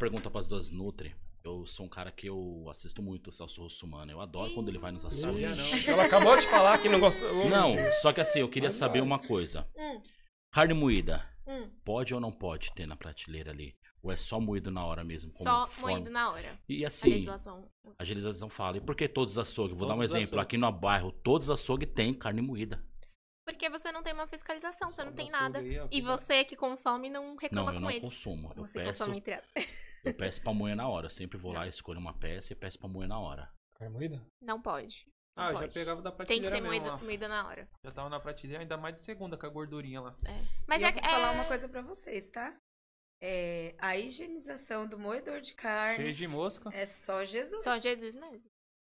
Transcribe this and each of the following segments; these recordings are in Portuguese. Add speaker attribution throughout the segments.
Speaker 1: pergunta para as duas Nutri. Eu sou um cara que eu assisto muito o Celso Russumano. Eu adoro quando ele vai nos Açores. Ela acabou de falar que não gosta. Não, só que assim, eu queria saber uma coisa. Hum. Carne moída, hum. pode ou não pode ter na prateleira ali? Ou é só moído na hora mesmo? só moído
Speaker 2: na hora. E assim, a legislação,
Speaker 1: a legislação fala. E por que todos açougues? Vou todos dar um exemplo. Açougue. Aqui no bairro, todos açougues têm carne moída.
Speaker 2: Porque você não tem uma fiscalização, você não tem nada. É e você que consome não reclama não, eu não consumo. Eu você peço... consome entre
Speaker 1: eu peço pra moer na hora. Sempre vou lá, escolho uma peça e peço pra moer na hora. Carne moída?
Speaker 2: Não pode. Não ah, pode. já pegava da Tem que ser mesmo moída, moída na hora.
Speaker 3: Já tava na prateleira, ainda mais de segunda, com a gordurinha lá. É. Mas e é, eu vou é falar uma
Speaker 2: coisa pra vocês, tá? É, a higienização do moedor de carne Cheio de mosca. é só Jesus. só Jesus mesmo.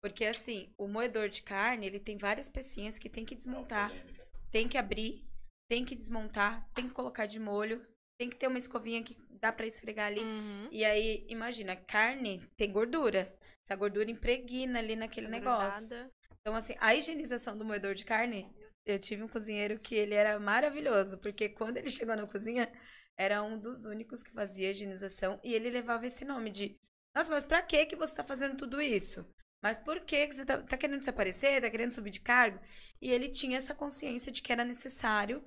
Speaker 2: Porque assim, o moedor de carne, ele tem várias pecinhas que tem que desmontar, é tem que abrir, tem que desmontar, tem que colocar de molho, tem que ter uma escovinha que dá para esfregar ali. Uhum. E aí, imagina, carne tem gordura. Essa gordura impregna ali naquele Grudada. negócio. Então, assim, a higienização do moedor de carne, eu tive um cozinheiro que ele era maravilhoso, porque quando ele chegou na cozinha, era um dos únicos que fazia higienização e ele levava esse nome de nossa, mas pra que que você tá fazendo tudo isso? Mas por que que você tá, tá querendo desaparecer está tá querendo subir de cargo? E ele tinha essa consciência de que era necessário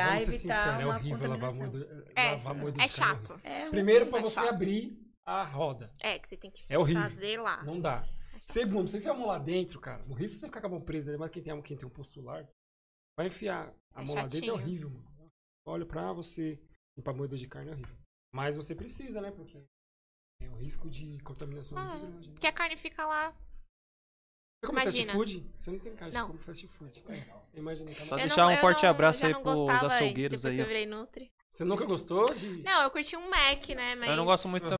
Speaker 2: evitar sincero, é, é, é, é horrível Lavar
Speaker 3: moedor, é, lavar é chato. É Primeiro, para é você chato. abrir a roda.
Speaker 2: É, que você tem que é horrível. fazer lá.
Speaker 3: Não dá. Segundo, você enfiar a mão lá dentro, cara, o risco de você ficar com a mão presa, mas quem tem, quem tem um postular, vai enfiar a mão chatinho. lá dentro, é horrível, mano. Olha pra você limpar moedor de carne, é horrível. Mas você precisa, né? Porque tem o risco de contaminação ah, muito grande.
Speaker 2: Né? Porque a carne fica lá fast food? Você não tem cara não. como
Speaker 3: fast food. É, imagina. Só deixar não, um forte não, abraço aí pros açougueiros aí. Você nunca gostou de...
Speaker 2: Não, eu curti um Mac, né? Mas... Eu não gosto muito também.